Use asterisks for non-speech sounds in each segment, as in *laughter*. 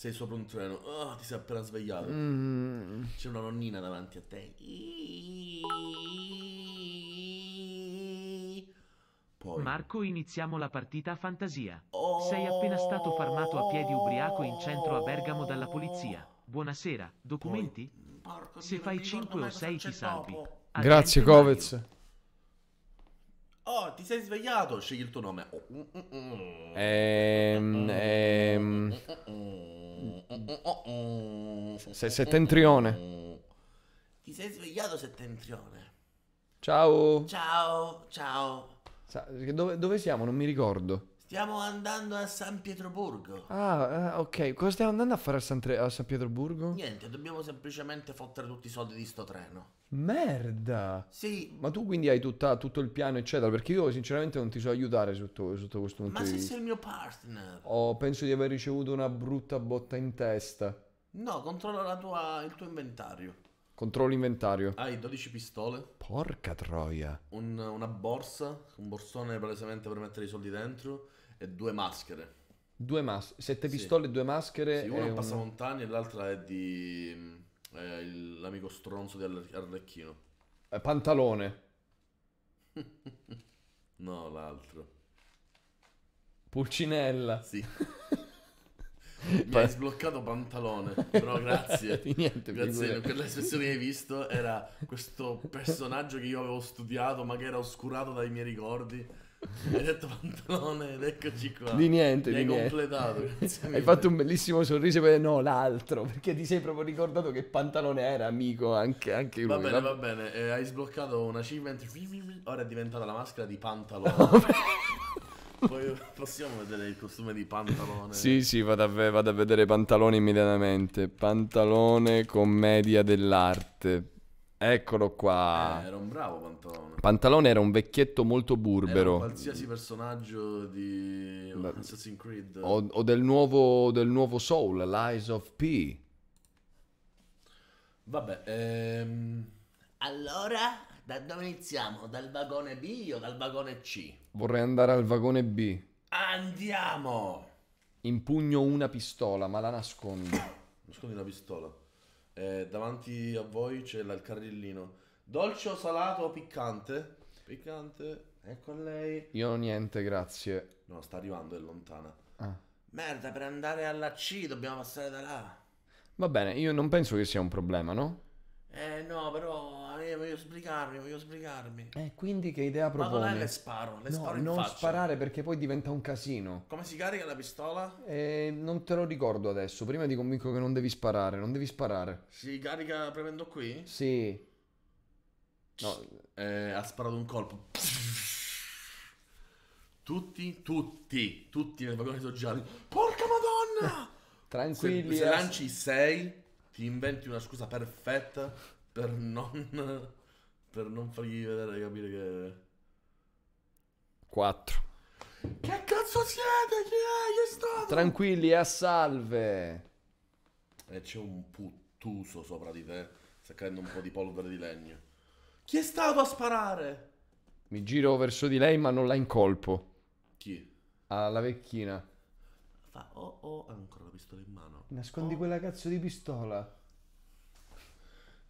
sei sopra un treno, oh, ah, ti sei appena svegliato, mm. c'è una nonnina davanti a te. Poi. Marco, iniziamo la partita a fantasia. Oh. Sei appena stato fermato a piedi ubriaco in centro a Bergamo dalla polizia. Buonasera, documenti? Poi, Se Dio, fai 5 o 6 ti salvi. Grazie Covez. Oh, ti sei svegliato? Scegli il tuo nome. Oh. Mm, mm, mm. Ehm, ehm. Sei settentrione. Ti sei svegliato settentrione. Ciao. Ciao, ciao. dove, dove siamo? Non mi ricordo. Stiamo andando a San Pietroburgo. Ah, eh, ok. Cosa stiamo andando a fare a San, Tre a San Pietroburgo? Niente, dobbiamo semplicemente fottere tutti i soldi di sto treno. Merda! Sì. Ma tu quindi hai tutta, tutto il piano, eccetera. Perché io, sinceramente, non ti so aiutare sotto, sotto questo punto Ma se sei il mio partner. Oh, penso di aver ricevuto una brutta botta in testa. No, controlla tua, il tuo inventario. Controllo l'inventario. Hai 12 pistole. Porca troia. Un, una borsa, un borsone palesemente per mettere i soldi dentro e due maschere. Due mas- sette pistole sì. due maschere. Sì, una è passamontani un... e l'altra è di eh, il, l'amico stronzo di Arlecchino. Eh, pantalone. *laughs* no, l'altro. Pulcinella. Sì. *laughs* Mi hai sbloccato pantalone, però grazie. *laughs* niente, grazie, quella espressione che hai visto era questo personaggio che io avevo studiato ma che era oscurato dai miei ricordi. Hai detto pantalone ed eccoci qua. Di niente, di niente. completato. *laughs* Hai fatto un bellissimo sorriso per no, l'altro, perché ti sei proprio ricordato che pantalone era, amico, anche, anche lui. Va bene, no? va bene, eh, hai sbloccato un achievement, ora è diventata la maschera di pantalone. *laughs* Poi possiamo vedere il costume di pantalone? Sì, sì, vado a, ve- vado a vedere pantalone immediatamente. Pantalone, commedia dell'arte. Eccolo qua. Eh, era un bravo Pantalone. Pantalone era un vecchietto molto burbero. qualsiasi personaggio di La... Assassin's Creed. O, o del, nuovo, del, nuovo, Soul, Lies of P. Vabbè, ehm... allora da dove iniziamo? Dal vagone B o dal vagone C? Vorrei andare al vagone B. Andiamo! Impugno una pistola, ma la nascondo. *coughs* Nascondi una pistola. Eh, davanti a voi c'è il carrellino. Dolce o salato o piccante? Piccante. Ecco lei. Io niente, grazie. No, sta arrivando, è lontana. Ah. Merda, per andare alla C dobbiamo passare da là. Va bene, io non penso che sia un problema, no? Eh no, però voglio, voglio sbrigarmi, voglio sbrigarmi. Eh, quindi che idea propone? Vado là le sparo, le no, sparo in non sparare perché poi diventa un casino. Come si carica la pistola? Eh, non te lo ricordo adesso, prima ti convinco che non devi sparare, non devi sparare. Si carica premendo qui? Sì. No. Eh, ha sparato un colpo. Tutti, tutti, tutti nel vagone sono gialli. Porca madonna! *laughs* Tranquilli. Se, se eh. lanci 6, ti inventi una scusa perfetta per non, per non fargli vedere capire che... 4. Che cazzo siete? Chi è? Chi è stato? Tranquilli, a salve. E c'è un puttuso sopra di te, sta cadendo un po' di polvere di legno. Chi è stato a sparare? Mi giro verso di lei, ma non la incolpo. Chi? Alla vecchina. Fa, ho, oh, oh, ancora la pistola in mano. Nascondi oh. quella cazzo di pistola.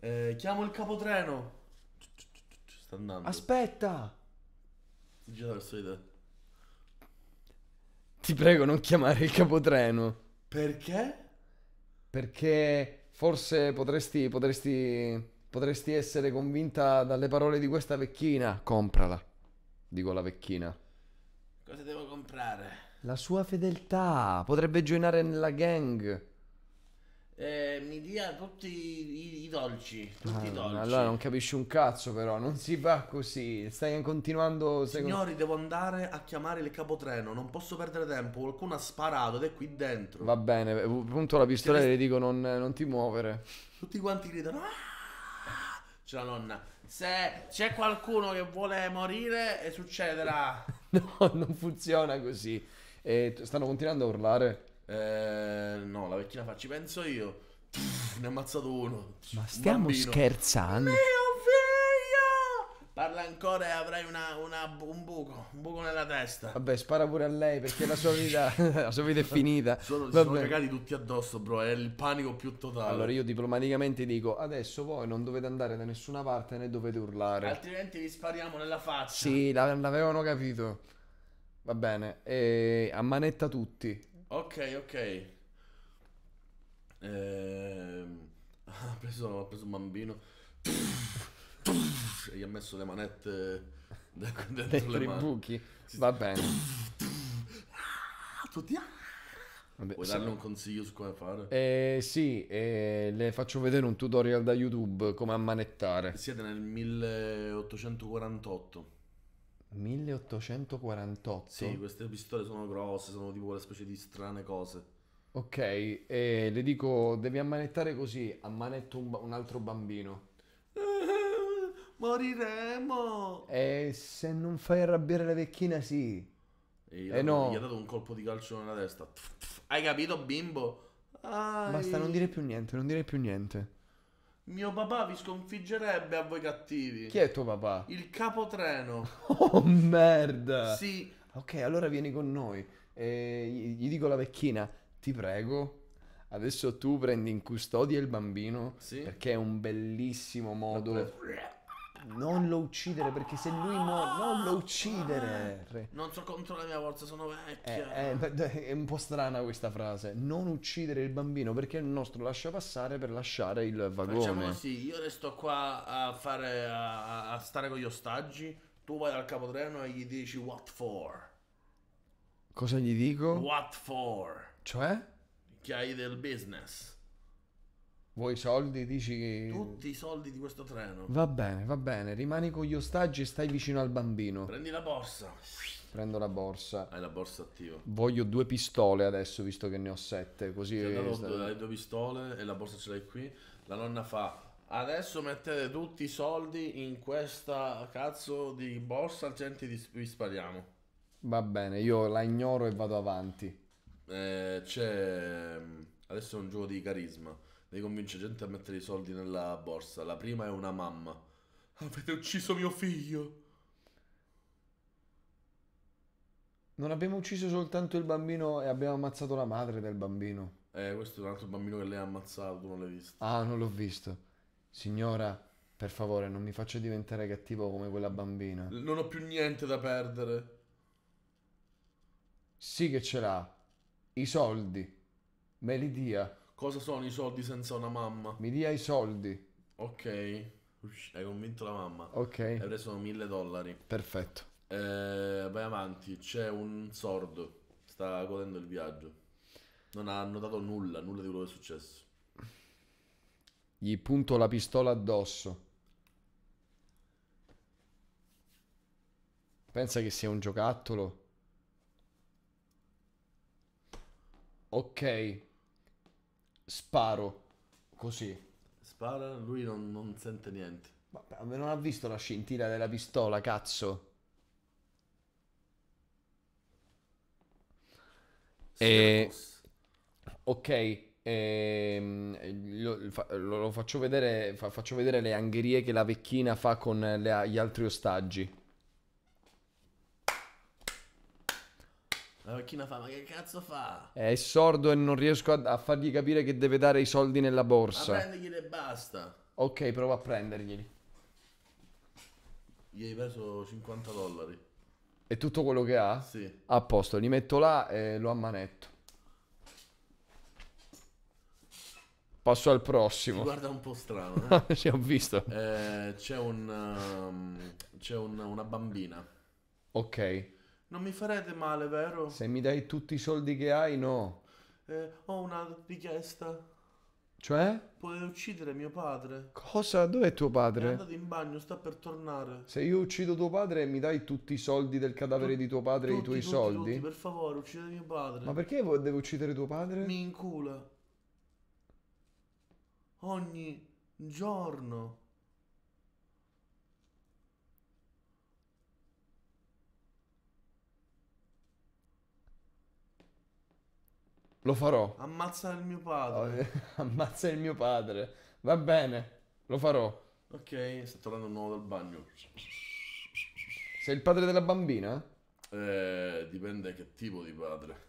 Eh, chiamo il capotreno. Sta andando. Aspetta. Si gira verso di te. Ti prego, non chiamare il capotreno. Perché? Perché forse potresti, potresti, potresti essere convinta dalle parole di questa vecchina. Comprala, dico la vecchina. Cosa devo comprare? La sua fedeltà potrebbe joinare nella gang eh, mi dia tutti i, i dolci, tutti ah, i dolci. Allora non capisci un cazzo però, non si fa così, stai continuando... Signori, con... devo andare a chiamare il capotreno, non posso perdere tempo, qualcuno ha sparato ed è qui dentro. Va bene, eh, punto la pistola e le dico non, eh, non, ti muovere. Tutti quanti gridano... Ah! C'è la nonna. Se c'è qualcuno che vuole morire, eh, succederà. *laughs* no, non funziona così. E stanno continuando a urlare eh, no, la vecchina fa, ci penso io. Pff, ne ho ammazzato uno. Ma stiamo un scherzando? Parla ancora e avrai una, una, un buco, un buco nella testa. Vabbè, spara pure a lei perché la sua vita, *laughs* la sua vita è finita. Sono, sono cagati tutti addosso, bro. È il panico più totale. Allora, io diplomaticamente dico: adesso voi non dovete andare da nessuna parte né dovete urlare. Altrimenti vi spariamo nella faccia. Sì, l'avevano capito. Va bene, e eh, ammanetta tutti. Ok, ok. Ehm, *laughs* ha, preso, ha preso un bambino e gli ha messo le manette *laughs* dentro, dentro, le i mani. buchi. Va bene. Tutti. Vabbè, Vuoi darle un consiglio su come fare? Eh, sì, eh, le faccio vedere un tutorial da YouTube come ammanettare. Siete nel 1848. 1848? Sì, queste pistole sono grosse, sono tipo quelle specie di strane cose. Ok, e le dico, devi ammanettare così, ammanetto un, un altro bambino. *laughs* Moriremo! E se non fai arrabbiare la vecchina, sì. E eh no. gli ha dato un colpo di calcio nella testa. Hai capito, bimbo? Ai. Basta, non dire più niente, non dire più niente. Mio papà vi sconfiggerebbe a voi cattivi. Chi è tuo papà? Il capotreno. *laughs* Oh merda. Sì. Ok, allora vieni con noi. E gli dico alla vecchina, ti prego. Adesso tu prendi in custodia il bambino sì. perché è un bellissimo modo. Non lo uccidere perché se lui muore. Non lo uccidere! Eh, non so contro la mia forza, sono vecchio. È, eh, è, eh, è, un po' strana questa frase. Non uccidere il bambino perché il nostro lascia passare per lasciare il vagone. Facciamo così: io resto qua a, fare, a, a stare con gli ostaggi. Tu vai al capotreno e gli dici what for? Cosa gli dico? What for? Cioè? Che hai del business. Vuoi i soldi? Dici Tutti i soldi di questo treno. Va bene, va bene. Rimani con gli ostaggi e stai vicino al bambino. Prendi la borsa. Prendo la borsa. Hai la borsa attiva. Voglio due pistole adesso, visto che ne ho sette. Così... Ti ho due pistole e la borsa ce l'hai qui. La nonna fa... Adesso mettete tutti i soldi in questa cazzo di borsa, altrimenti vi spariamo. Va bene, io la ignoro e vado avanti. Eh, c'è... Mm, adesso è un gioco di carisma devi convincere gente a mettere i soldi nella borsa. La prima è una mamma. Avete ucciso mio figlio. Non abbiamo ucciso soltanto il bambino e abbiamo ammazzato la madre del bambino. Eh, questo è un altro bambino che lei ha ammazzato, non l'hai visto. Ah, non l'ho visto. Signora, per favore, non mi faccia diventare cattivo come quella bambina. Non ho più niente da perdere. Sì che ce l'ha. I soldi. Me li dia. Cosa sono i soldi senza una mamma? Mi dia i soldi. Ok. Hai convinto la mamma. Ok. Hai preso mille dollari. Perfetto. Eh, vai avanti. C'è un sordo. Sta godendo il viaggio. Non ha notato nulla, nulla di quello che è successo. Gli punto la pistola addosso. Pensa che sia un giocattolo. Ok sparo così. Spara, lui non, non sente niente. Vabbè, non ha visto la scintilla della pistola, cazzo. Eh, e... Ok, ehm, lo, lo, faccio vedere, faccio vedere le angherie che la vecchina fa con le, gli altri ostaggi. La fa, ma che cazzo fa? È sordo e non riesco a, a fargli capire che deve dare i soldi nella borsa. Ma prenderglieli e basta. Ok, prova a prenderglieli. Gli hai preso 50 dollari. E tutto quello che ha? Sì. A posto, li metto là e lo ammanetto. Passo al prossimo. Ti guarda un po' strano. Eh? *laughs* sì, ho visto. Eh, c'è un, um, c'è un, una bambina. Ok. Non mi farete male, vero? Se mi dai tutti i soldi che hai, no. Eh, ho una richiesta. Cioè? Potete uccidere mio padre. Cosa? Dov'è tuo padre? È andato in bagno, sta per tornare. Se io uccido tuo padre, mi dai tutti i soldi del cadavere tu, di tuo padre e i tuoi tutti, soldi? Tutti, per favore, uccidete mio padre. Ma perché devo uccidere tuo padre? Mi incula. Ogni giorno. Lo farò. Ammazza il mio padre. Oh, eh, *laughs* ammazza il mio padre. Va bene, lo farò. Ok, sta tornando un nuovo dal bagno. Sei il padre della bambina? Eh, dipende che tipo di padre.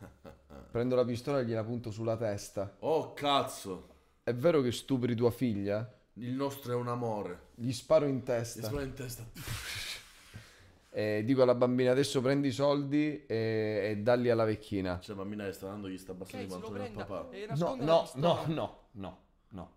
*laughs* Prendo la pistola e gliela punto sulla testa. Oh, cazzo! È vero che stupri tua figlia? Il nostro è un amore. Gli sparo in testa. Gli sparo in testa. *laughs* eh, dico alla bambina adesso prendi i soldi e, e dalli alla vecchina. Cioè la bambina che sta dando gli sta abbassando okay, i pantaloni al papà. No, no, no, no, no, no.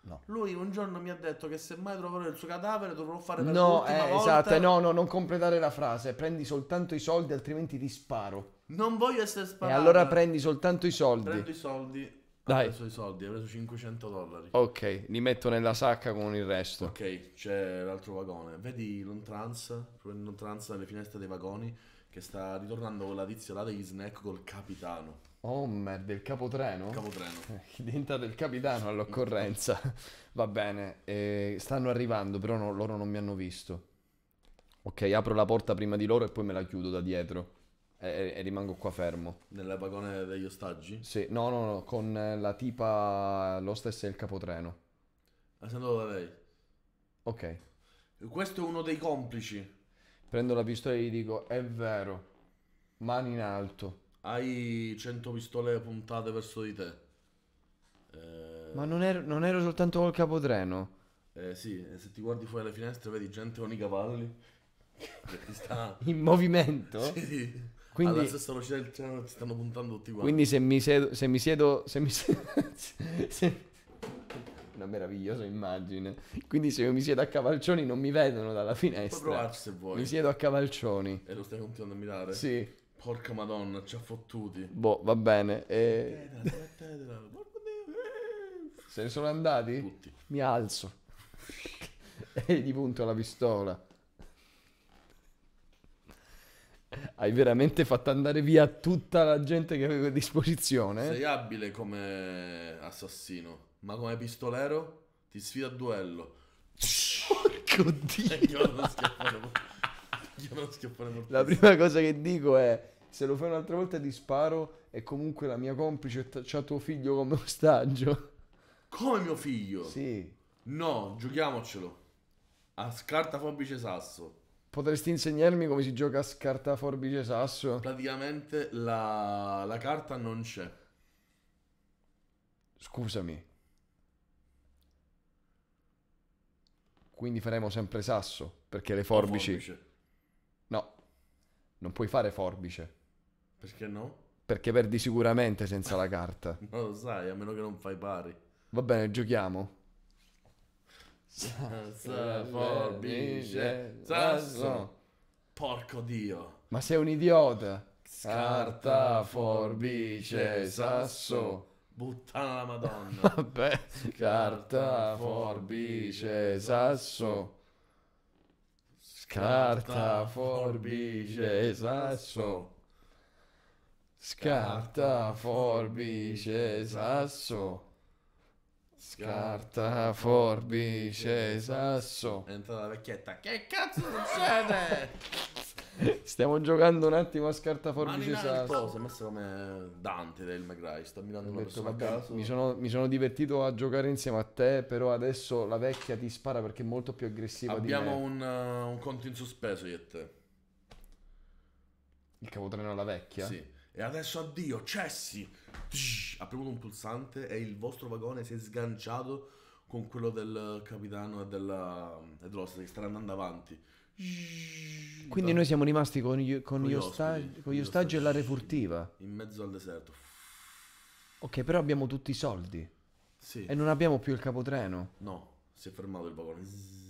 No. Lui un giorno mi ha detto che se mai troverò il suo cadavere dovrò fare per no, eh, Esatto, no, no, non completare la frase. Prendi soltanto i soldi, altrimenti ti sparo. Non voglio essere sparato. E allora prendi soltanto i soldi. Prendo i soldi. Dai. Ho preso i soldi, ho preso 500 dollari. Ok, li metto nella sacca con il resto. Ok, c'è l'altro vagone. Vedi l'ontrans, l'ontrans nelle finestre dei vagoni, che sta ritornando con la tizia là degli snack col capitano. Oh merda, il capotreno? Il Capotreno. *laughs* Diventa del capitano all'occorrenza. *laughs* Va bene, eh, stanno arrivando, però no, loro non mi hanno visto. Ok, apro la porta prima di loro e poi me la chiudo da dietro e, e rimango qua fermo. Nella vagone degli ostaggi? Sì, no, no, no, con eh, la tipa, l'hostess e il capotreno. Ah, sei andato da lei? Ok. Questo è uno dei complici. Prendo la pistola e gli dico, è vero, mani in alto. Hai 100 pistole puntate verso di te. Eh... Ma non ero, non ero soltanto col capotreno. Eh sì, eh, se ti guardi fuori dalle finestre vedi gente con i cavalli che ti sta... *laughs* In movimento? sì. sì. Quindi, Alla stessa velocità stanno puntando tutti quanti. Quindi se mi siedo... Se mi siedo, se mi siedo *laughs* se... Una meravigliosa immagine. Quindi se io mi siedo a cavalcioni non mi vedono dalla finestra. Puoi provarci se vuoi. Mi siedo a cavalcioni. E lo stai continuando a mirare? Sì. Porca madonna, ci ha fottuti. Boh, va bene. E... se ne sono andati? Tutti. Mi alzo. *laughs* e gli punto la pistola. hai veramente fatto andare via tutta la gente che avevo a disposizione. Sei abile come assassino, ma come pistolero ti sfido a duello. Porco dio! *laughs* io La prima cosa che dico è se lo fai un'altra volta ti sparo e comunque la mia complice c'ha tuo figlio come ostaggio. Come mio figlio? Sì. No, giochiamocelo. A scartafobice sasso. Potresti insegnarmi come si gioca a scarta forbice sasso? Praticamente la, la carta non c'è. Scusami. Quindi faremo sempre sasso, perché le forbici... Forbice. No, non puoi fare forbice. Perché no? Perché perdi sicuramente senza la carta. *laughs* non lo sai, a meno che non fai pari. Va bene, giochiamo. Sa, eh, forbice, sasso. Eh, Porco dio. Ma sei un idiota. Scarta, forbice, sasso. Buttana la madonna. *laughs* Vabbè. Scarta, forbice, sasso. Scarta, forbice, sasso. Scarta, forbice, sasso. Scarta, forbice, sasso. È entrata la vecchietta. Che cazzo succede? *laughs* Stiamo giocando un attimo a scarta, forbice, sasso. Si è messo come Dante del McRae. Sta mirando una detto, persona a caso. Mi sono, mi sono, divertito a giocare insieme a te. Però adesso la vecchia ti spara perché è molto più aggressiva Abbiamo di me. Abbiamo uh, un conto in sospeso io e te. Il capotreno alla vecchia? Sì. E adesso addio, cessi! Tsh, ha premuto un pulsante e il vostro vagone si è sganciato con quello del capitano e della, e dell'oste che stanno andando avanti. Quindi noi siamo rimasti con gli, con con gli, ostaggi, ostaggi, con gli ostaggi, ostaggi e la refurtiva. In mezzo al deserto. Ok, però abbiamo tutti i soldi. Sì. E non abbiamo più il capotreno. No, si è fermato il vagone. Zzz.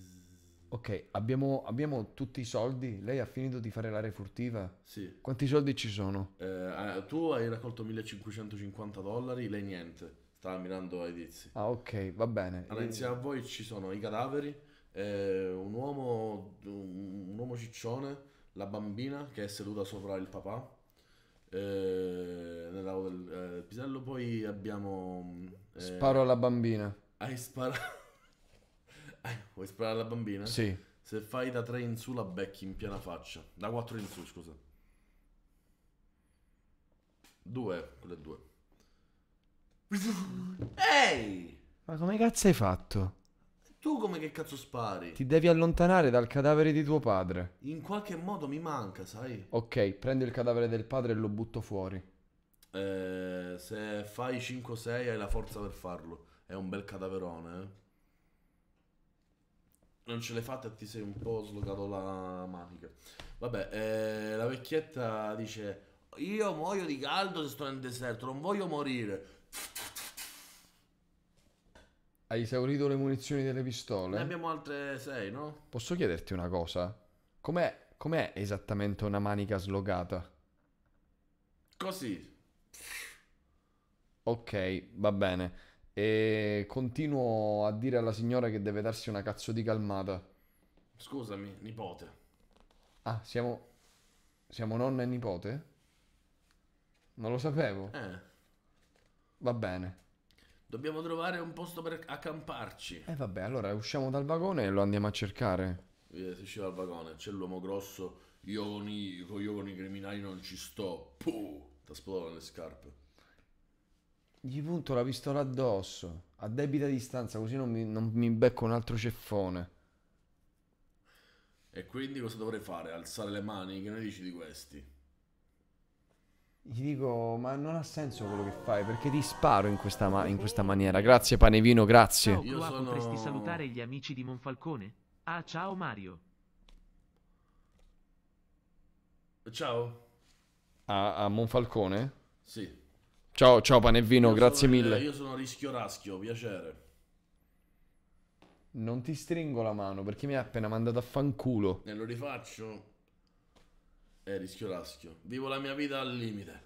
Ok, abbiamo, abbiamo, tutti i soldi? Lei ha finito di fare l'area furtiva? Sì. Quanti soldi ci sono? Eh, tu hai raccolto 1550 dollari, lei niente. Stava mirando ai tizi. Ah, ok, va bene. Allora, insieme a voi ci sono i cadaveri, eh, un, uomo, un, uomo ciccione, la bambina che è seduta sopra il papà, eh, nell'auto del eh, pisello. Poi abbiamo... Mm, eh, Sparo alla bambina. Hai sparato... Vuoi sparare alla bambina? Sì. Se fai da 3 in su la becchi in piena faccia. Da 4 in su, scusa. 2, quelle 2. Ehi! Ma come cazzo hai fatto? Tu come che cazzo spari? Ti devi allontanare dal cadavere di tuo padre. In qualche modo mi manca, sai? Ok, prendo il cadavere del padre e lo butto fuori. Eh, se fai 5-6 hai la forza per farlo. È un bel cadaverone, eh non ce l'hai fatta e ti sei un po' slogato la manica. Vabbè, eh, la vecchietta dice: Io muoio di caldo se sto nel deserto, non voglio morire. Hai esaurito le munizioni delle pistole? Ne abbiamo altre 6, no? Posso chiederti una cosa? Com'è, com'è esattamente una manica slogata? Così. Ok, va bene e continuo a dire alla signora che deve darsi una cazzo di calmata. Scusami, nipote. Ah, siamo... siamo nonna e nipote? Non lo sapevo. Eh. Va bene. Dobbiamo trovare un posto per accamparci. Eh vabbè, allora usciamo dal vagone e lo andiamo a cercare. Eh, si usciva dal vagone, c'è l'uomo grosso, io con i, io con i criminali non ci sto. Puh, ti esplodano le scarpe. Gli punto la pistola addosso, a debita distanza, così non mi, non mi becco un altro ceffone. E quindi cosa dovrei fare? Alzare le mani? Che ne dici di questi? Gli dico, ma non ha senso quello che fai, perché ti sparo in questa, ma in questa maniera. Grazie Panevino, grazie. Ciao, Io sono... potresti salutare gli amici di Monfalcone? Ah, ciao Mario. Ciao. A, a Monfalcone? Sì. Ciao, ciao pane e vino, grazie sono, mille. Io sono Rischio Raschio, piacere. Non ti stringo la mano perché mi ha appena mandato a fanculo. E lo rifaccio. Eh, rischio raschio. Vivo la mia vita al limite.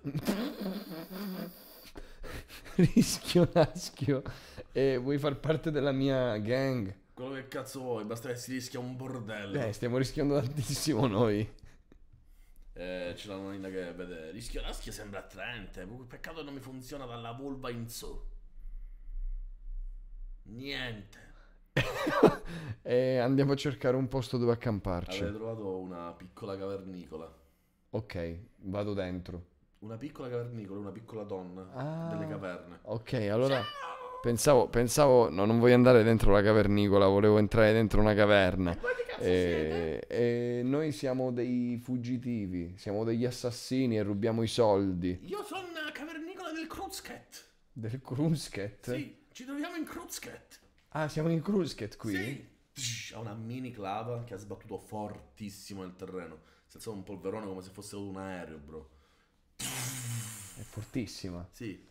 *laughs* rischio raschio. E eh, vuoi far parte della mia gang? Quello che cazzo vuoi, basta che si rischia un bordello. Eh, stiamo rischiando tantissimo noi. Eh, c'è la nonnina che vede rischio Raschia sembra attraente peccato che non mi funziona dalla volva in su niente *laughs* e andiamo a cercare un posto dove accamparci avete trovato una piccola cavernicola ok vado dentro una piccola cavernicola una piccola donna ah, delle caverne ok allora Ciao! Pensavo, pensavo no, non voglio andare dentro la cavernicola, volevo entrare dentro una caverna. E, e, noi siamo dei fuggitivi, siamo degli assassini e rubiamo i soldi. Io sono la eh, cavernicola del Cruzcat. Del Cruzcat? Sì, ci troviamo in Cruzcat. Ah, siamo in Cruzcat qui? Sì. Ha una mini clava che ha sbattuto fortissimo nel terreno. Si alzava un polverone come se fosse un aereo, bro. È fortissima. Sì.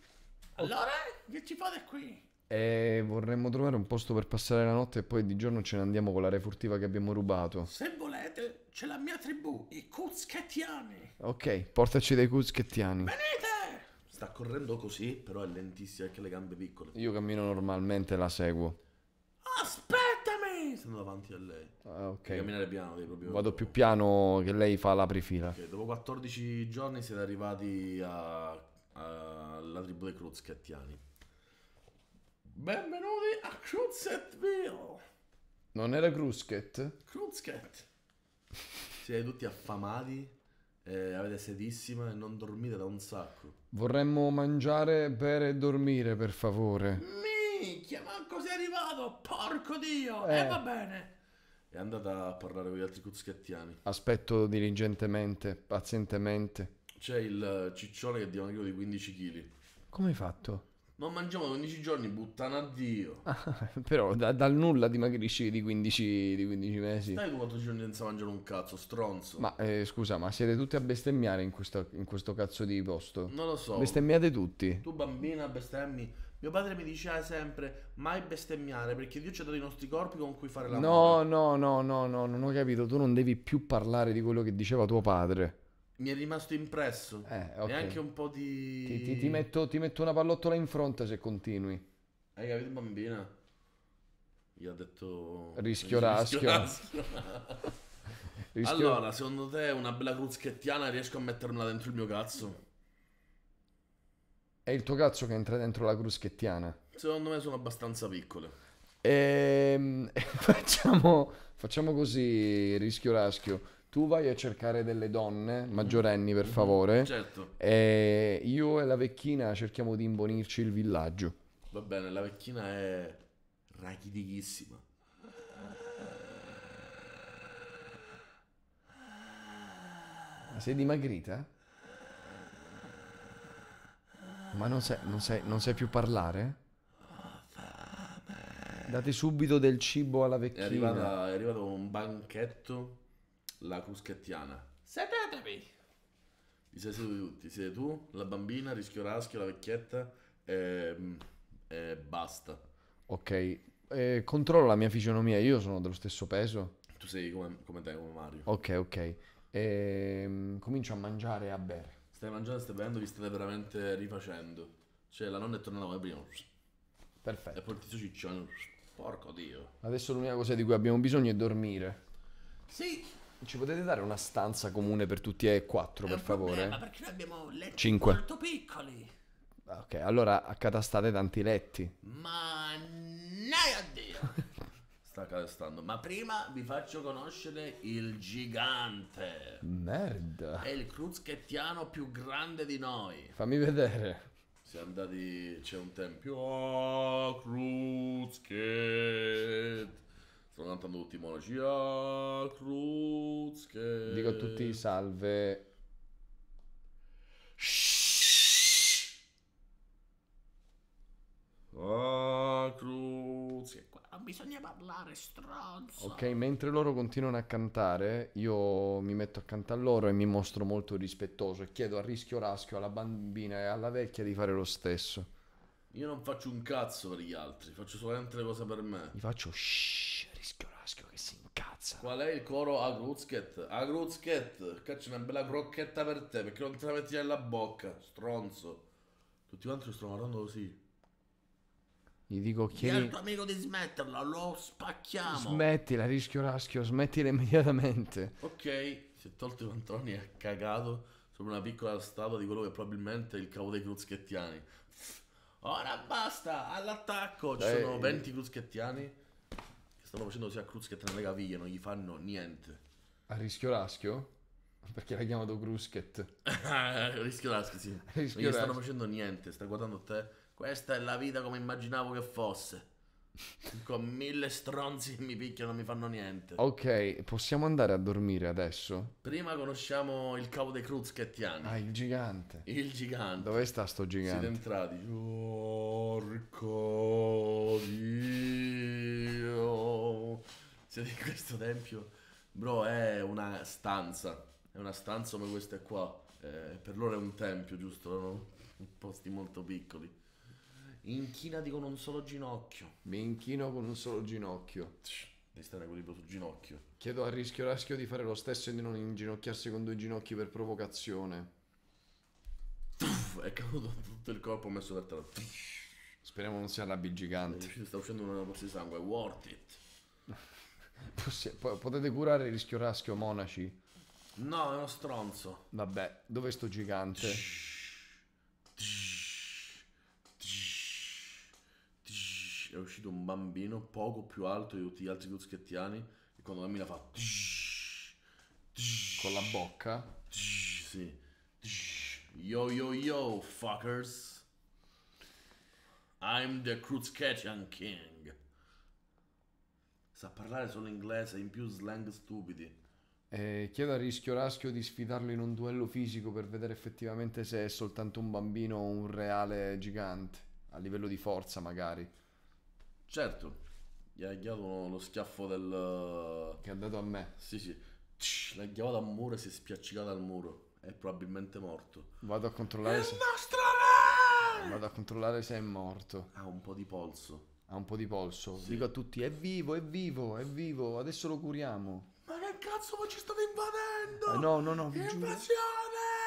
Allora che ci fate qui? E vorremmo trovare un posto per passare la notte e poi di giorno ce ne andiamo con la refurtiva che abbiamo rubato. Se volete, c'è la mia tribù, i Kuzkettiani. Ok, portaci dei Kuzkettiani. Venite! Sta correndo così, però è lentissima anche le gambe piccole. Io cammino normalmente e la seguo. Aspettami! Sono davanti a lei. Ah, ok. Devi camminare piano, devi proprio... Vado più piano che lei fa la prefila. Ok, dopo 14 giorni siete arrivati a... alla tribù dei Kuzkettiani. Benvenuti a Cruzzetville. Non era Cruzket? Cruzket. Siete tutti affamati, eh, avete sedissima e non dormite da un sacco. Vorremmo mangiare, bere e dormire, per favore. Minchia, manco sei arrivato, porco dio! E eh. eh, va bene. È andata a parlare con gli altri cruzchettiani. Aspetto diligentemente, pazientemente. C'è il ciccione che è dimagrito di 15 kg. Come hai fatto? Non mangiamo 15 giorni, buttano a Dio. *laughs* però da, dal nulla dimagrisci di 15, di 15 mesi. Stai 4 giorni senza mangiare un cazzo, stronzo. Ma eh, scusa, ma siete tutti a bestemmiare in questo, in questo cazzo di posto? Non lo so. Bestemmiate tutti. Tu bambina bestemmi. Mio padre mi diceva ah, sempre mai bestemmiare perché Dio ci ha dato i nostri corpi con cui fare la No, no, no, no, no, non ho capito. Tu non devi più parlare di quello che diceva tuo padre mi è rimasto impresso. Eh, okay. E anche un po' di... Ti, ti, ti, metto, ti, metto, una pallottola in fronte se continui. Hai capito bambina? Gli ho detto... Rischio *laughs* raschio. *laughs* Rischio Allora, secondo te una bella cruzchettiana riesco a mettermela dentro il mio cazzo? È il tuo cazzo che entra dentro la cruschettiana. Secondo me sono abbastanza piccole. Ehm, *laughs* facciamo, facciamo così, rischio raschio tu vai a cercare delle donne, maggiorenni per mhm. favore, certo. e io e la vecchina cerchiamo di imbonirci il villaggio. Va bene, la vecchina è rachidichissima. Sei dimagrita? Ma non sai, non sai, non sai più parlare? Date subito del cibo alla vecchina. È, arrivata, è arrivato un banchetto la cruschettiana. Sedetevi! Vi sei seduti tutti, siete tu, la bambina, Rischio Raschio, la vecchietta e, ehm, e basta. Ok, eh, controllo la mia fisionomia, io sono dello stesso peso. Tu sei come, come te, come Mario. Ok, ok. E, ehm, comincio a mangiare e a bere. Stai mangiando, stai bevendo, vi state veramente rifacendo. Cioè la nonna è tornata come prima. Perfetto. E poi il tizio ciccione. Porco Dio. Adesso l'unica cosa di cui abbiamo bisogno è dormire. Sì, ci potete dare una stanza comune per tutti e quattro, per favore? Ma perché noi abbiamo letti Cinque. molto piccoli. Ah, ok, allora accatastate tanti letti. Ma nei addio! *laughs* Sta accatastando. Ma prima vi faccio conoscere il gigante. Merda. È il cruzchettiano più grande di noi. Fammi vedere. Siamo andati. C'è un tempio. Oh, Cruzchet. Sto cantando tutti i monaci. Ah, Cruz che... Dico tutti salve. Shhh. Ah, Cruz che qua bisogna parlare, stronzo. Ok, mentre loro continuano a cantare, io mi metto accanto a loro e mi mostro molto rispettoso e chiedo a rischio raschio alla bambina e alla vecchia di fare lo stesso. Io non faccio un cazzo per gli altri, faccio solamente le cose per me. Mi faccio shhh, rischio raschio che si incazza. Qual è il coro a Gruzket? A Gruzket, caccia una bella crocchetta per te, perché non te la metti nella bocca, stronzo. Tutti quanti lo stanno guardando così. Gli dico chiedi... Gli al tuo amico di smetterla, lo spacchiamo. Smettila, rischio raschio, smettila immediatamente. Ok, si è tolto i pantaloni e ha cagato sopra una piccola statua di quello che è probabilmente il capo dei cruzchettiani. Ora basta, all'attacco. Ci Dai. sono 20 cruschettiani che stanno facendo sia cruschette nelle caviglie, non gli fanno niente. A rischio raschio? Perché l'ha chiamato A *laughs* rischio raschio, sì. Rischio non gli stanno facendo niente, sta guardando te. Questa è la vita come immaginavo che fosse. Con mille stronzi che mi picchiano, non mi fanno niente. Ok, possiamo andare a dormire adesso? Prima conosciamo il capo dei Cruz che ti hanno. Ah, il gigante. Il gigante. Dove sta sto gigante? Siete entrati. Porco Dio. Siete in questo tempio? Bro, è una stanza. È una stanza come questa qua. Eh, per loro è un tempio, giusto? No? Posti molto piccoli. Inchinati con un solo ginocchio. Mi inchino con un solo ginocchio. Devi stare in equilibrio sul ginocchio. Chiedo a rischio raschio di fare lo stesso e di non inginocchiarsi con due ginocchi per provocazione. È caduto tutto il corpo messo per terra. Speriamo non sia rabbia gigante. Sta uscendo una borsa di sangue. Worth it. potete curare il rischio raschio monaci? No, è uno stronzo. Vabbè, dove sto gigante? Shhh. è uscito un bambino poco più alto di tutti gli altri cruzchettiani e quando la mina fa con la bocca sì. yo yo yo fuckers I'm the Cruzchettian King sa parlare solo inglese in più slang stupidi eh, chiedo a rischio Raschio di sfidarlo in un duello fisico per vedere effettivamente se è soltanto un bambino o un reale gigante, a livello di forza magari. Certo, gli ha ghiato lo schiaffo del... che ha dato a me. Sì, sì. L'ha chiamata a un muro e si è spiaccicata al muro. È probabilmente morto. Vado a controllare se, nostro re! vado a controllare se è morto. Ha un po' di polso. Ha un po' di polso. Sì. Dico a tutti: è vivo, è vivo, è vivo. Adesso lo curiamo. Ma che cazzo ma ci state invadendo? Eh, no, no, no, vi giuro.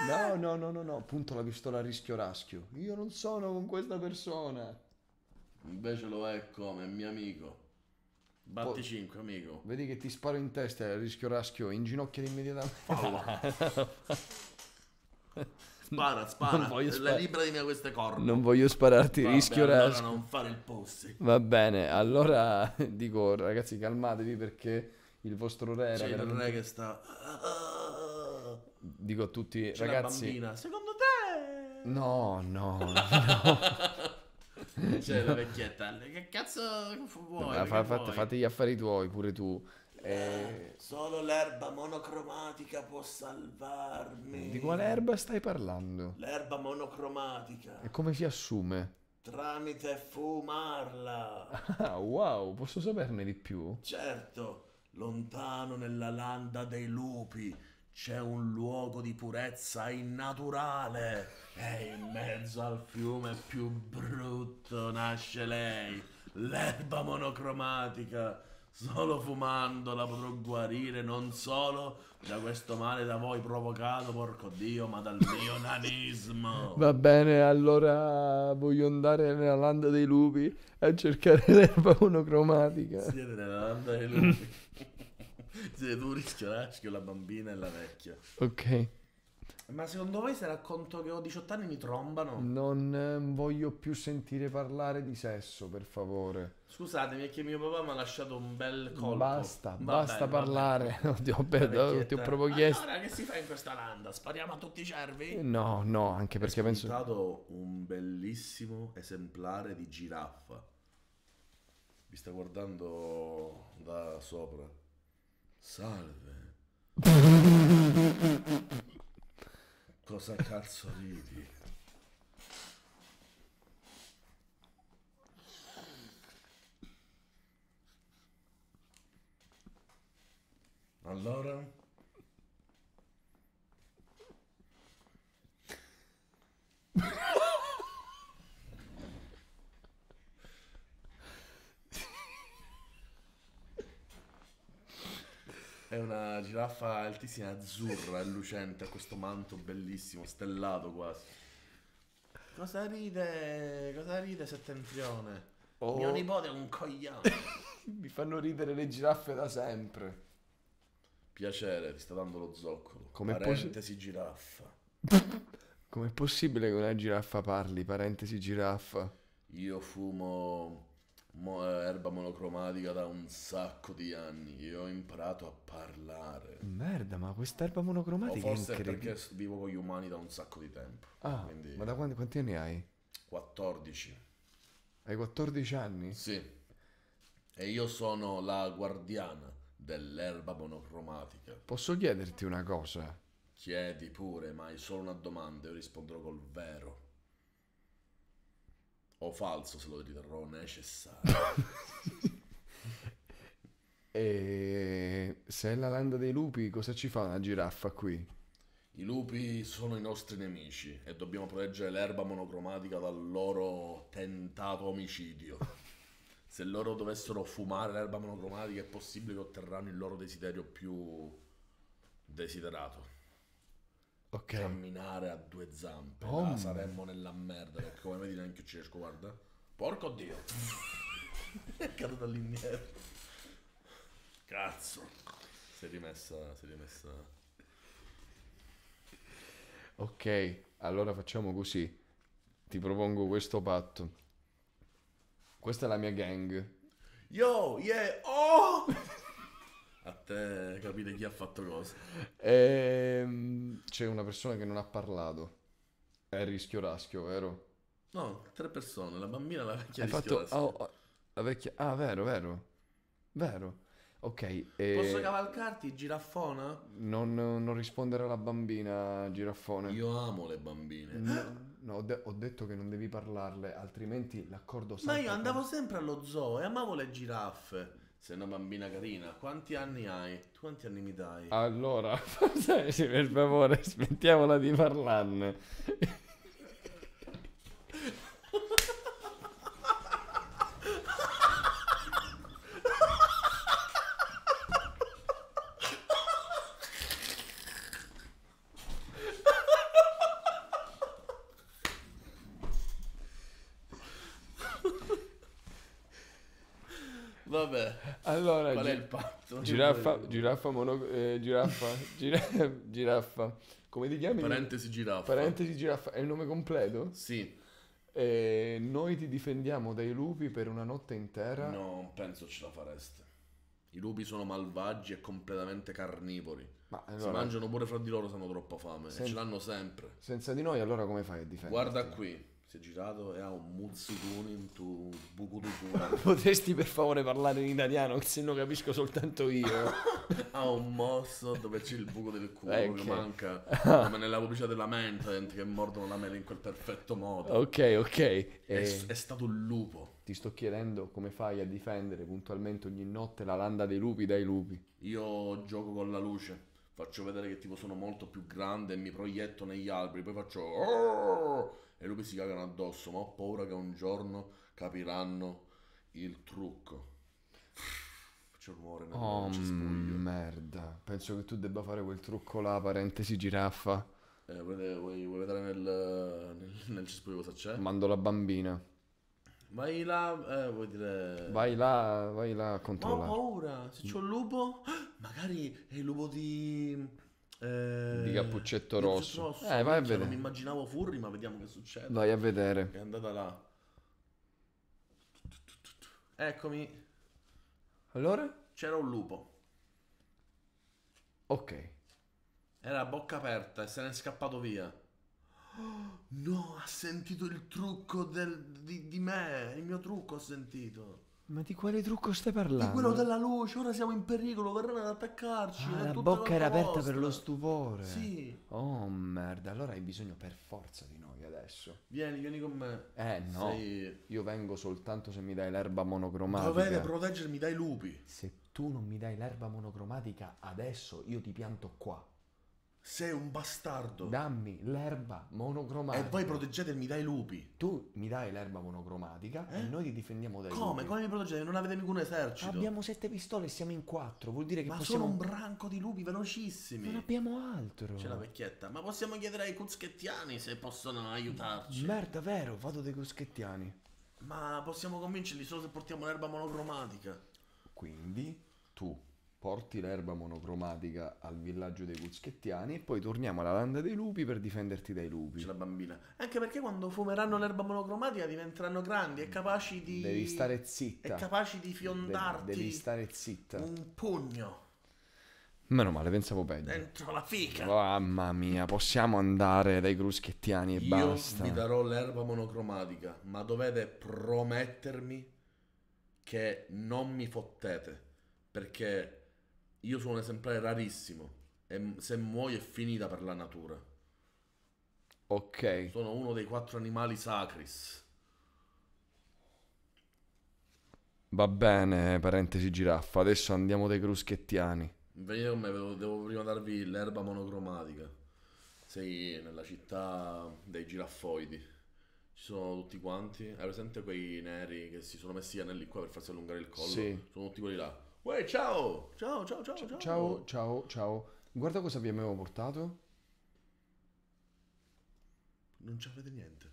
No, no, no, no, no. Punto la pistola a rischio raschio. Io non sono con questa persona. Invece lo è come mio amico. Batti Poi, 5, amico. Vedi che ti sparo in testa e rischio raschio, inginocchiati immediatamente. Falla. spara, *laughs* spara. Non voglio spar- Liberati da queste corna. Non voglio spararti, Vabbè, rischio allora raschio. non fare il possi. Va bene, allora *laughs* dico ragazzi calmatevi perché il vostro re era veramente... il re che sta... Dico a tutti, C'è ragazzi... Secondo te? No, no, *laughs* no. *laughs* Cioè, la vecchietta, che cazzo vuoi? No, fa, fate, fate, gli affari tuoi pure tu. Eh, eh... Solo l'erba monocromatica può salvarmi. Di quale erba stai parlando? L'erba monocromatica. E come si assume? Tramite fumarla. *laughs* Ah, wow, posso saperne di più? Certo, lontano nella landa dei lupi c'è un luogo di purezza innaturale e in mezzo al fiume più brutto nasce lei, l'erba monocromatica. Solo fumandola potrò guarire non solo da questo male da voi provocato, porco Dio, ma dal mio nanismo. Va bene, allora voglio andare nella landa dei lupi a cercare *laughs* l'erba monocromatica. Siete nella landa dei lupi. Sei tu rischio raschio, la bambina e la vecchia. Ok. Ma secondo voi se racconto che ho 18 anni mi trombano? Non eh, voglio più sentire parlare di sesso, per favore. Scusatemi, è che mio papà mi ha lasciato un bel colpo. Basta, vabbè, basta vabbè. parlare. Non *laughs* ti ho, ti ho proprio ah, chiesto. Allora, che si fa in questa landa? Spariamo a tutti i cervi? Eh, no, no, anche perché ho penso... Ho stato un bellissimo esemplare di giraffa. Mi sta guardando da sopra. Salve. Cosa cazzo ridi? Allora? È una giraffa altissima, azzurra, e lucente, ha questo manto bellissimo, stellato quasi. Cosa ride? Cosa ride settentrione? Oh. Mio nipote è un coglione. *laughs* Mi fanno ridere le giraffe da sempre. Piacere, ti sta dando lo zoccolo. Come parentesi possi- giraffa. *laughs* Com'è possibile che una giraffa parli? Parentesi giraffa. Io fumo mo- eh, erba monocromatica da un sacco di anni e ho imparato a parlare. Merda, ma quest'erba monocromatica o forse è perché vivo con gli umani da un sacco di tempo. Ah, quindi... ma da quanti, quanti anni hai? 14. Hai 14 anni? Sì. E io sono la guardiana dell'erba monocromatica. Posso chiederti una cosa? Chiedi pure, ma hai solo una domanda io risponderò col vero. O falso se lo riterrò necessario. *laughs* e se è la landa dei lupi, cosa ci fa una giraffa qui? I lupi sono i nostri nemici e dobbiamo proteggere l'erba monocromatica dal loro tentato omicidio. Se loro dovessero fumare l'erba monocromatica è possibile che otterranno il loro desiderio più desiderato okay. camminare a due zampe. Oh, là, saremmo nella merda, perché come vedi neanche ci riesco, guarda. Porco Dio! *laughs* È caduto all'indietro. Cazzo. Si è rimessa, si è rimessa. Ok, allora facciamo così. Ti propongo questo patto. Questa è la mia gang. Yo, yeah, oh! te capire chi ha fatto cosa. Ehm, c'è una persona che non ha parlato. È rischio raschio, vero? No, tre persone, la bambina e la vecchia Hai fatto... Oh, oh, la vecchia... Ah, vero, vero. Vero. Ok. Eh... Posso cavalcarti, giraffona? Non, non, rispondere alla bambina, giraffone. Io amo le bambine. No, no ho, de- ho, detto che non devi parlarle, altrimenti l'accordo sarà. Ma io andavo sempre allo zoo e amavo le giraffe. Sei una bambina carina. Quanti anni hai? Tu quanti anni mi dai? Allora, *laughs* per favore, smettiamola di parlarne. giraffa, giraffa, mono, eh, giraffa, *laughs* giraffa, giraffa. Come ti chiami? Parentesi giraffa. Parentesi giraffa, è il nome completo? Sì. Eh, noi ti difendiamo dai lupi per una notte intera. No, non penso ce la fareste. I lupi sono malvagi e completamente carnivori. Ma allora, Si mangiano pure fra di loro se hanno troppa fame. Sen- e ce l'hanno sempre. Senza di noi allora come fai a difendere? Guarda qui si è girato e ha un muzzicone in tu buco di culo. *laughs* Potresti per favore parlare in italiano, se no capisco soltanto io. *laughs* ha un mosso dove c'è il buco del culo okay. che ecco. manca, *laughs* come nella pubblicità della Mentent che mordono la mela in quel perfetto modo. Ok, ok. E... Eh. è stato un lupo. Ti sto chiedendo come fai a difendere puntualmente ogni notte la landa dei lupi dai lupi. Io gioco con la luce faccio vedere che tipo sono molto più grande e mi proietto negli alberi, poi faccio e lui si cagano addosso, ma ho paura che un giorno capiranno il trucco. C'è un rumore nel oh, merda, penso che tu debba fare quel trucco là, parentesi giraffa. Eh, vuoi, vuoi vedere nel, nel, nel cespuglio cosa c'è? Mando la bambina. Vai là, eh, vuoi dire... Vai là, vai là a controllare. ho paura, se c'è un lupo... *gasps* Magari è il lupo di eh, di Cappuccetto Rosso. rosso. Eh, vai a vedere. Non mi immaginavo Furri, ma vediamo che succede. Vai a vedere. È andata là. Eccomi. Allora? C'era un lupo. Ok. Era a bocca aperta e se n'è scappato via. *gasps* no, ha sentito il trucco del, di, di me. Il mio trucco ha sentito. Ma di quale trucco stai parlando? Di quello della luce, ora siamo in pericolo, verranno ad attaccarci. Ah, la bocca era aperta per lo stupore. Sì. Oh merda, allora hai bisogno per forza di noi adesso. Vieni, vieni con me. Eh no, Sei... io vengo soltanto se mi dai l'erba monocromatica. Dovete proteggermi dai lupi. Se tu non mi dai l'erba monocromatica adesso, io ti pianto qua. Sei un bastardo. Dammi l'erba monocromatica. E voi proteggetemi dai lupi. Tu mi dai l'erba monocromatica eh? e noi ti difendiamo dai Come? lupi. Come? Come mi proteggete? Non avete mica un esercito. Abbiamo sette pistole e siamo in quattro. Vuol dire che ma possiamo... Ma sono un branco di lupi velocissimi. Non abbiamo altro. C'è la vecchietta. Ma possiamo chiedere ai cuschettiani se possono aiutarci. Merda, vero. Vado dai cuschettiani. Ma possiamo convincerli solo se portiamo l'erba monocromatica. Quindi tu porti l'erba monocromatica al villaggio dei cuschettiani e poi torniamo alla landa dei lupi per difenderti dai lupi. C'è la bambina. Anche perché quando fumeranno l'erba monocromatica diventeranno grandi e capaci di... Devi stare zitta. E capaci di fiondarti... De- devi stare zitta. Un pugno. Meno male, pensavo peggio. Dentro la fica. Oh, mamma mia, possiamo andare dai cruschettiani e Io basta. Io vi darò l'erba monocromatica, ma dovete promettermi che non mi fottete, perché io sono un esemplare rarissimo e se muoio è finita per la natura. Ok. Sono uno dei quattro animali sacris. Va bene, parentesi giraffa, adesso andiamo dai cruschettiani. Venite con me, devo prima darvi l'erba monocromatica. Sei nella città dei giraffoidi. Ci sono tutti quanti. Hai presente quei neri che si sono messi anelli qua per farsi allungare il collo? Sì. Sono tutti quelli là. Uè, ciao! Ciao, ciao, ciao, ciao! Ciao, ciao, ciao. Guarda cosa vi avevo portato. Non ci avete niente.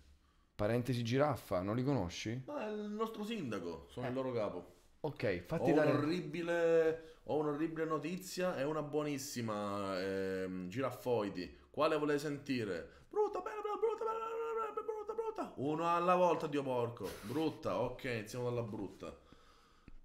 Parentesi giraffa, non li conosci? Ma è il nostro sindaco, sono eh. il loro capo. Ok, fatti ho dare... Orribile, ho un'orribile notizia e una buonissima, ehm, giraffoidi. Quale volete sentire? Brutta, bella, bella, brutta, bella, bella, bella, brutta, brutta. Uno alla volta, Dio porco. Brutta, ok, iniziamo dalla brutta.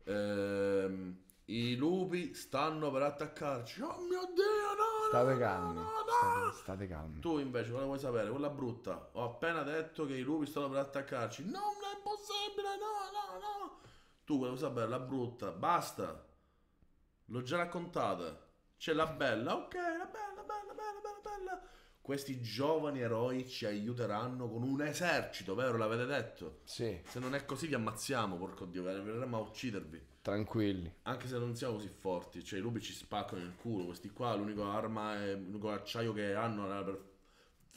Ehm... I lupi stanno per attaccarci. Oh mio Dio, no! State no, calmi. state, state, calmi. Tu invece, cosa vuoi sapere? Quella brutta. Ho appena detto che i lupi stanno per attaccarci. Non è possibile, no, no, no. Tu cosa vuoi sapere? La brutta. Basta. L'ho già raccontata. C'è la bella. Ok, la bella, bella, bella, bella, bella questi giovani eroi ci aiuteranno con un esercito, vero? L'avete detto? Sì. Se non è così vi ammazziamo, porco dio, verremo a uccidervi. Tranquilli. Anche se non siamo così forti, cioè i lupi ci spaccano il culo, questi qua l'unico arma, è, l'unico acciaio che hanno per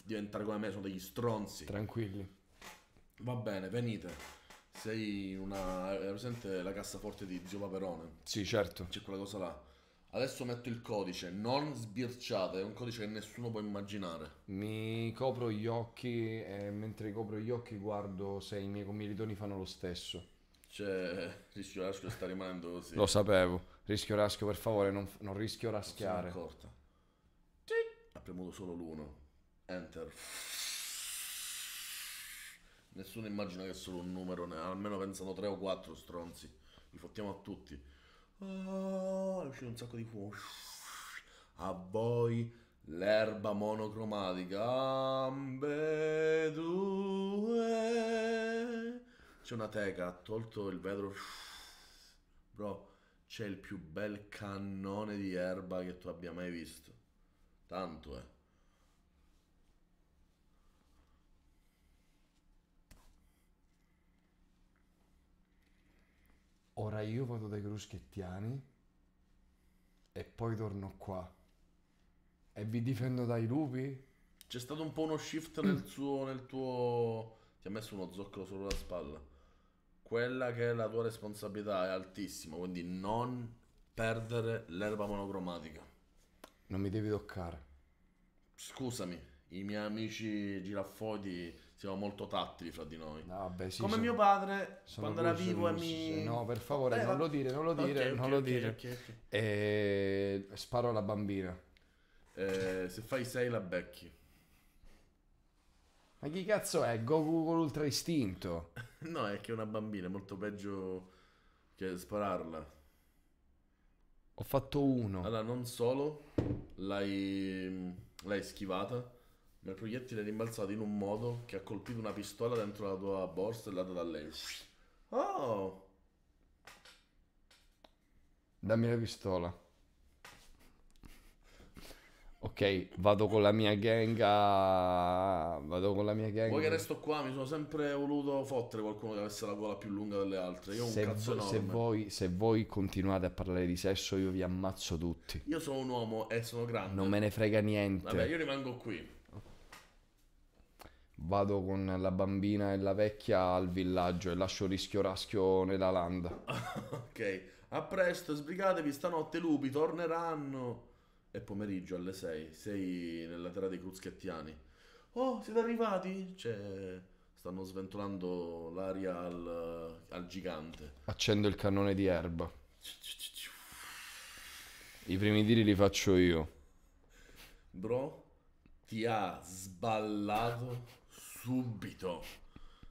diventare come me sono degli stronzi. Tranquilli. Va bene, venite. Sei una... È presente la cassaforte di Zio Paperone? Sì, certo. C'è quella cosa là Adesso metto il codice, non sbirciate, è un codice che nessuno può immaginare. Mi copro gli occhi e mentre copro gli occhi guardo se i miei commilitoni fanno lo stesso. Cioè, rischio Rasco sta rimanendo così. Lo sapevo. Rischio raschio, per favore, non, non rischio raschiare. Non sono accorta. Ha premuto solo l'uno. Enter. Nessuno immagina che è solo un numero, ne almeno pensano tre o quattro stronzi. Li fottiamo a tutti. Oh, ah, è uscito un sacco di fumo. A voi l'erba monocromatica. due. C'è una teca, ha tolto il vetro. Bro, c'è il più bel cannone di erba che tu abbia mai visto. Tanto, eh. ora io vado dai bruschettiani e poi torno qua e vi difendo dai lupi. C'è stato un po' uno shift nel, mm. suo, nel tuo... Ti ha messo uno zoccolo sulla spalla. Quella che è la tua responsabilità è altissima, quindi non perdere l'erba monocromatica. Non mi devi toccare. Scusami, i miei amici giraffoti siamo molto tattili fra di noi. No, beh, sì, Come sono, mio padre quando era vivo e mi... No, per favore, eh, non lo dire, non lo dire, okay, non okay, lo okay, dire. E... Eh, sparo alla bambina. Eh, se fai 6 la becchi. Ma chi cazzo è? Goku con l'ultra istinto? *laughs* no, è che è una bambina, è molto peggio che spararla. Ho fatto uno. Allora, non solo l'hai, l'hai schivata, ma il proiettile è rimbalzato in un modo che ha colpito una pistola dentro la tua borsa e l'ha data da lei. Oh! Dammi la pistola. Ok, vado con la mia gang Vado con la mia gang. Vuoi che resto qua? Mi sono sempre voluto fottere qualcuno che avesse la gola più lunga delle altre. Io ho un se cazzo enorme. Se voi, se voi continuate a parlare di sesso io vi ammazzo tutti. Io sono un uomo e sono grande. Non me ne frega niente. Vabbè, io rimango qui vado con la bambina e la vecchia al villaggio e lascio rischio raschio nella landa. *laughs* ok, a presto, sbrigatevi, stanotte i lupi torneranno. È pomeriggio alle 6, sei nella terra dei cruzchettiani. Oh, siete arrivati? C'è... Cioè, stanno sventolando l'aria al, al gigante. Accendo il cannone di erba. I primi tiri li faccio io. Bro, ti ha sballato subito.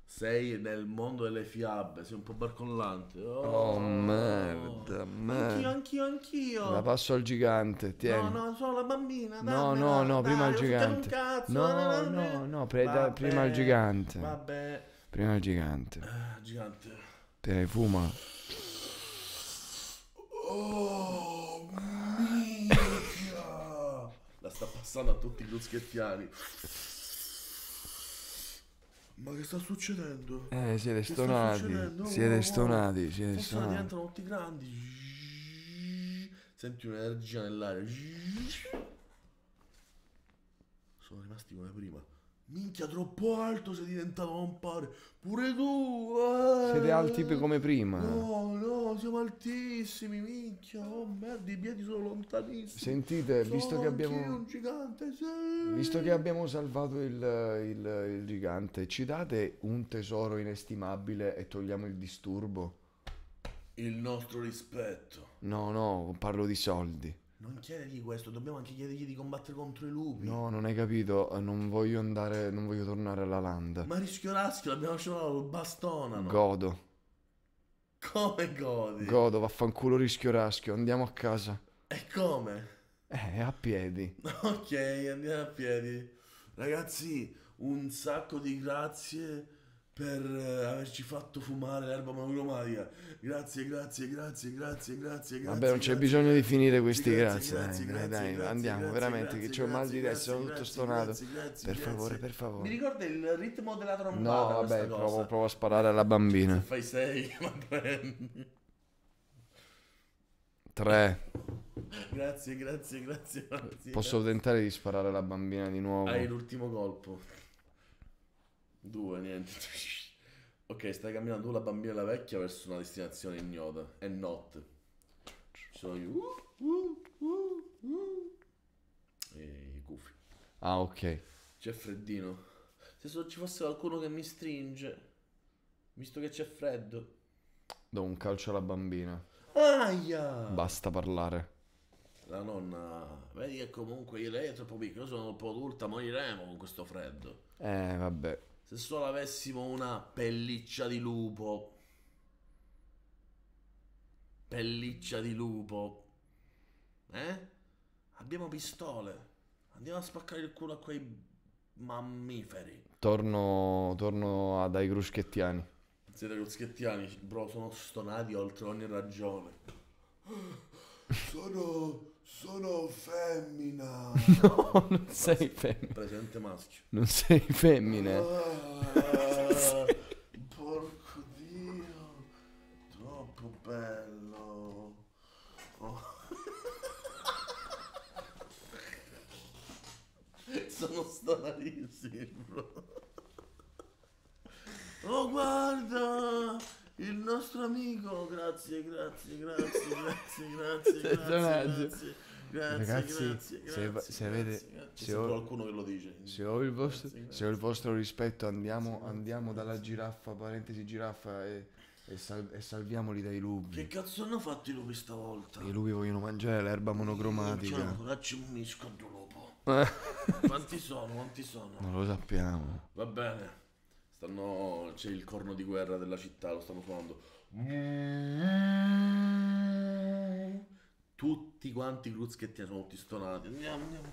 Sei nel mondo delle fiabe, sei un po' barcollante. Oh, oh merda, merda. Anch'io, anch'io, anch'io. La passo al gigante, tieni. No, no, sono la bambina. No, dammela, no, no, dai, prima al gigante. no, no, eh, no, no, pre- vabbè, prima al gigante. Vabbè. Prima al gigante. Uh, gigante. Tieni, fuma. Oh, minchia. la sta passando a tutti gli luschettiani. Ma che sta succedendo? Eh, siete che stonati. Siete oh, stonati, siete stonati. diventano tutti grandi. Senti un'energia nell'aria. Sono rimasti come prima. Minchia, troppo alto sei diventato un padre. Pure tu. Eh. Siete alti come prima. No, no, siamo altissimi, minchia. Oh merda, i piedi sono lontanissimi. Sentite, sono visto che abbiamo. Un Gigante, sì. Visto che abbiamo salvato il, il, il gigante, ci date un tesoro inestimabile e togliamo il disturbo? Il nostro rispetto. No, no, parlo di soldi. Non chiedergli questo, dobbiamo anche chiedergli di combattere contro i lupi. No, non hai capito, non voglio andare, non voglio tornare alla landa. Ma rischio raschio, l'abbiamo lasciato, lo bastonano. Godo. Come godi? Godo, vaffanculo rischio raschio, andiamo a casa. E come? Eh, a piedi. ok, andiamo a piedi. Ragazzi, un sacco di grazie per eh, averci fatto fumare l'erba monogromatica. Grazie, grazie, grazie, grazie, grazie. Vabbè, non c'è bisogno di finire questi grazie. grazie, dai, dai, dai, andiamo, veramente, che ho mal di testa, sono tutto stonato. Grazie, grazie, per favore, per favore. Mi ricorda il ritmo della trombata? No, vabbè, provo, provo a sparare alla bambina. fai 6, *laughs* ma prendi. 3. Grazie, grazie, grazie, grazie. Posso tentare di sparare alla bambina di nuovo? Hai l'ultimo colpo. Due, niente. *laughs* ok, stai camminando tu la bambina e la vecchia verso una destinazione ignota. È notte. Ci sono gli... Uh, uh, uh, uh. E i gufi. Ah, ok. C'è freddino. Se solo ci fosse qualcuno che mi stringe, visto che c'è freddo. Do un calcio alla bambina. Aia! Basta parlare. La nonna, vedi che comunque lei è troppo piccola, sono un po' adulta, moriremo con questo freddo. Eh, vabbè. Se solo avessimo una pelliccia di lupo. Pelliccia di lupo. Eh? Abbiamo pistole. Andiamo a spaccare il culo a quei mammiferi. Torno, torno a, dai cruschettiani. Siete cruschettiani, bro, sono stonati oltre ogni ragione. *gasps* Sono sono femmina. *laughs* No, non sei femmina. Presente maschio. Non sei femmina. Ah, *laughs* porco dio, troppo bello. Oh. *laughs* Sono stranissimo. Oh guarda! il nostro amico, grazie, grazie, grazie, *laughs* grazie, grazie, cioè, grazie, grazie, grazie, Ragazzi, grazie, se, grazie, se avete, grazie, se ho, qualcuno che lo dice. Se ho il vostro, grazie, grazie. Ho il vostro rispetto andiamo, grazie, andiamo dalla giraffa, parentesi giraffa e, e, sal, e, salviamoli dai lupi. Che cazzo hanno fatto i lupi stavolta? I lupi vogliono mangiare l'erba monocromatica. C'è ancora un nisco lupo. Eh. Quanti sono? Quanti sono? Non lo sappiamo. Va bene. Stanno, c'è il corno di guerra della città, lo stanno suonando. Tutti quanti i cruzchetti sono tutti stonati. Andiamo, andiamo.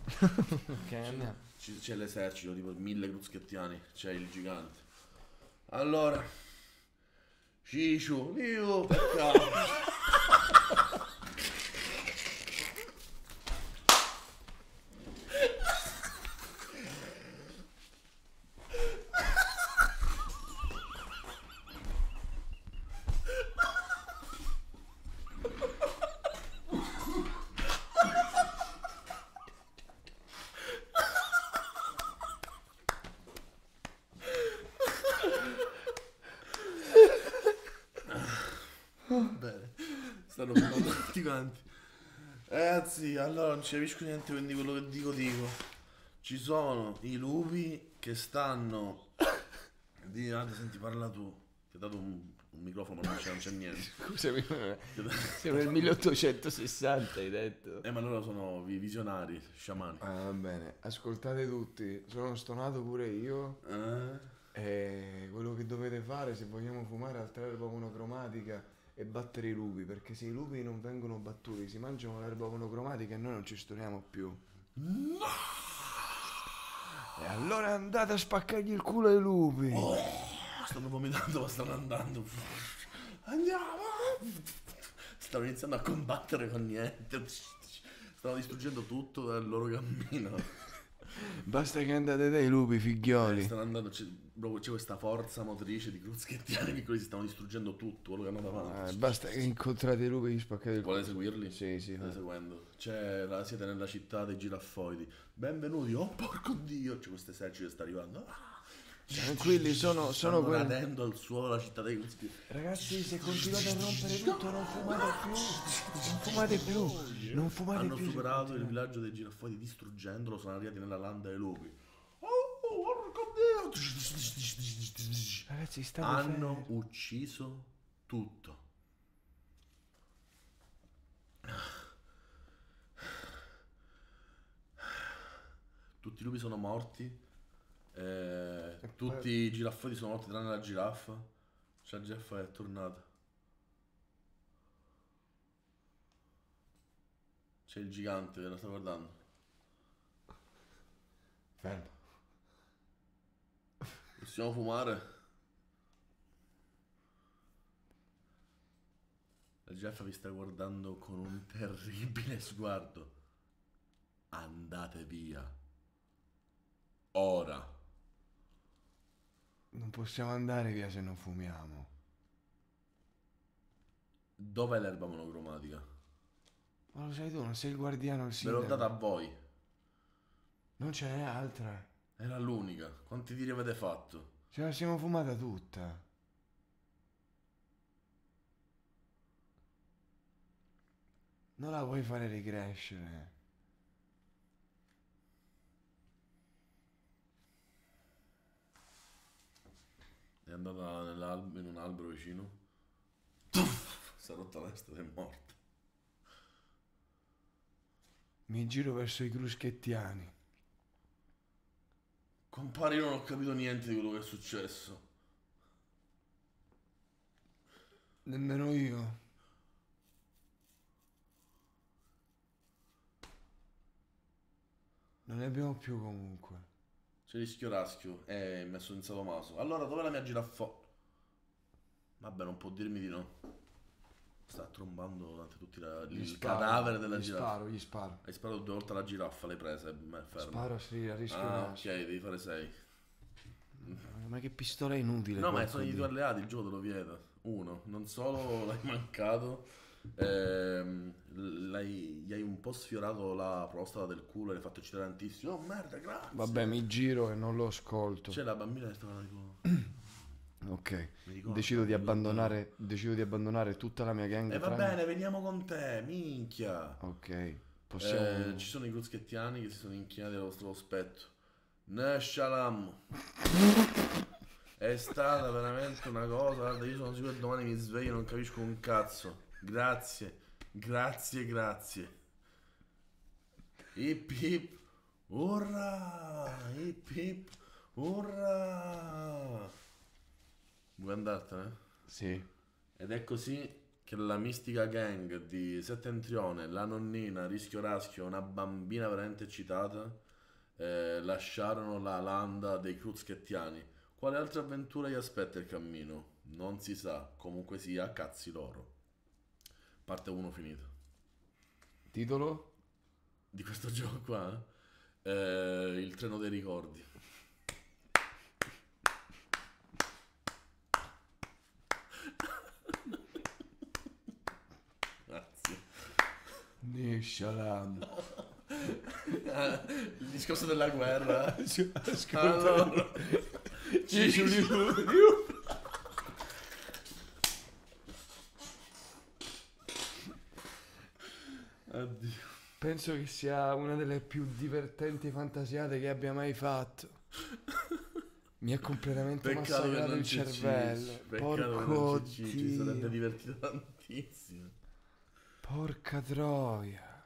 okay, andiamo. C'è, c'è, l'esercito, tipo mille cruzchettiani, c'è il gigante. Allora, Ciccio, io peccato. Stanno parlando *laughs* tutti quanti. Ragazzi, eh, allora non ci capisco niente, quindi quello che dico dico. Ci sono i lupi che stanno... *coughs* Dì, guarda, ah, senti, parla tu. Ti ho dato un, un microfono, ma non c'è, non c'è niente. *laughs* Scusami, ma... *laughs* siamo nel 1860, hai detto. Eh, ma loro sono vi- visionari, sciamani. Ah, va bene, ascoltate tutti, sono stonato pure io. Eh? E eh, quello che dovete fare se vogliamo fumare altra erba monocromatica e battere i lupi, perché se i lupi non vengono battuti si mangiano l'erba monocromatica e noi non ci storniamo più. No! E allora andate a spaccargli il culo ai lupi. Oh, stanno vomitando, ma stanno andando. Andiamo! Stanno iniziando a combattere con niente. Stanno distruggendo tutto dal loro cammino. Basta che andate dai lupi, figlioli. Eh, stanno andando, c'è, proprio c'è questa forza motrice di cruzchettiani che quelli si stavano distruggendo tutto quello che andava avanti. Eh, basta che incontrate i lupi e gli spaccate il cuore. Volete seguirli? Sì, sì. Stai eh. seguendo. C'è, la, siete nella città dei giraffoidi. Benvenuti, oh porco dio, c'è questo esercito che sta arrivando. Ah! Tranquilli, cioè, sono, sono quelli. cadendo al suolo la città dei conspiri. Ragazzi, se continuate a rompere tutto, non fumate più. Non fumate più. Non fumate Hanno più. Hanno superato il villaggio dei giraffondi distruggendolo. Sono arrivati nella landa dei lupi. Oh, porco dio. Ragazzi, state Hanno fermi. ucciso tutto. Tutti i lupi sono morti eh, tutti i giraffati sono morti tranne la giraffa. Cioè, la giraffa è tornata. C'è il gigante che la sta guardando. Fermo. Possiamo fumare? La giraffa vi sta guardando con un terribile sguardo. Andate via. Ora. Non possiamo andare via se non fumiamo. Dov'è l'erba monocromatica? Ma lo sai tu, non sei il guardiano, il sindaco. Ve l'ho data a voi. Non ce n'è altra. Era l'unica. Quanti tiri avete fatto? Ce la siamo fumata tutta. Non la vuoi fare ricrescere. andata in un albero vicino. si *laughs* è rotta la testa ed è morta. Mi giro verso i cruschettiani. Compare, io non ho capito niente di quello che è successo. Nemmeno io. Non ne abbiamo più comunque rischio raschio. Eh, mi ha sensato Maso. Allora, dov'è la mia giraffa? Vabbè, non può dirmi di no. Sta trombando davanti tutti la, il sparo, cadavere della gli giraffa. Sparo, gli sparo. Hai sparato due volte la giraffa, l'hai presa. Eh, fermo. Sparo, sì, a rischio. Ah, ok, devi fare 6. Eh, ma che pistola è inutile. No, ma sono gli due alleati, il gioco te lo vieta. Uno, non solo *laughs* l'hai mancato ehm, l'hai, gli hai un po' sfiorato la prostata del culo e l'hai fatto eccitare tantissimo. Oh merda, grazie. Vabbè, mi giro e non lo ascolto. C'è la bambina che stava tipo... Ok, decido, di abbandonare, decido, di abbandonare, tutta la mia gang. E eh, va bene, veniamo con te, minchia. Ok, possiamo... Eh, ci sono i cruzchettiani che si sono inchinati al vostro aspetto. Neshalam. È stata veramente una cosa. Guarda, io sono sicuro che domani mi sveglio e non capisco un cazzo. Grazie, grazie, grazie. Hip hip, urra, hip hip, urra. Vuoi andartene? Sì. Ed è così che la mistica gang di Settentrione, la nonnina, Rischio Raschio, una bambina veramente eccitata, eh, lasciarono la landa dei cruzchettiani. Quale altra avventura gli aspetta il cammino? Non si sa, comunque sia, cazzi loro. Parte 1 finito. Titolo? Di questo *laughs* gioco qua? Eh, il treno dei ricordi. Grazie. Nishalam. *laughs* il discorso della guerra. *laughs* Allora. Ci Penso che sia una delle più divertenti fantasiate che abbia mai fatto. Mi ha completamente Peccato massacrato il cervello. Ci, Porco Dio. Ci sarebbe divertito tantissimo. Porca troia.